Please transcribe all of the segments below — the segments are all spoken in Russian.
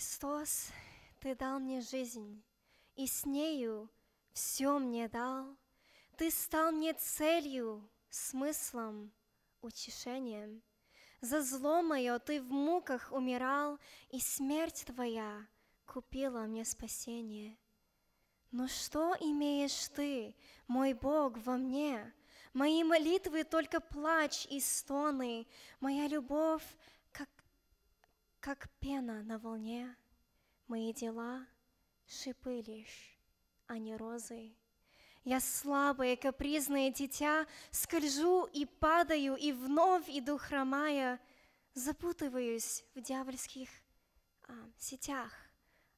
Христос, Ты дал мне жизнь, и с нею все мне дал. Ты стал мне целью, смыслом, утешением. За зло мое Ты в муках умирал, и смерть Твоя купила мне спасение. Но что имеешь Ты, мой Бог, во мне? Мои молитвы только плач и стоны, моя любовь, как как пена на волне, мои дела шипы лишь, а не розы. Я слабое, капризное дитя, скольжу и падаю, и вновь иду хромая, запутываюсь в дьявольских а, сетях,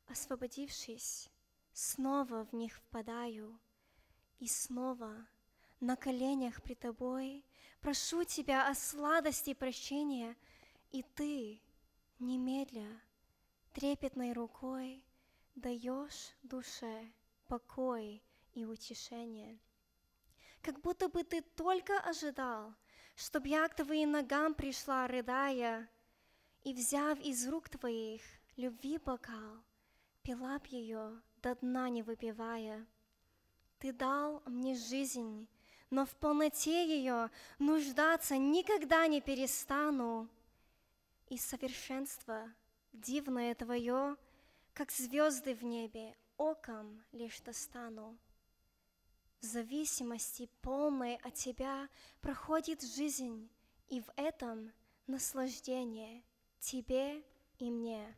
освободившись, снова в них впадаю, и снова на коленях при тобой прошу тебя о сладости прощения, и ты немедля, трепетной рукой даешь душе покой и утешение. Как будто бы ты только ожидал, чтоб я к твоим ногам пришла, рыдая, и, взяв из рук твоих любви бокал, пила б ее до дна не выпивая. Ты дал мне жизнь, но в полноте ее нуждаться никогда не перестану и совершенство дивное Твое, как звезды в небе, оком лишь достану. В зависимости полной от Тебя проходит жизнь, и в этом наслаждение Тебе и мне.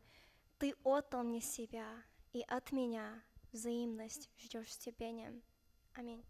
Ты отдал мне себя, и от меня взаимность ждешь с Аминь.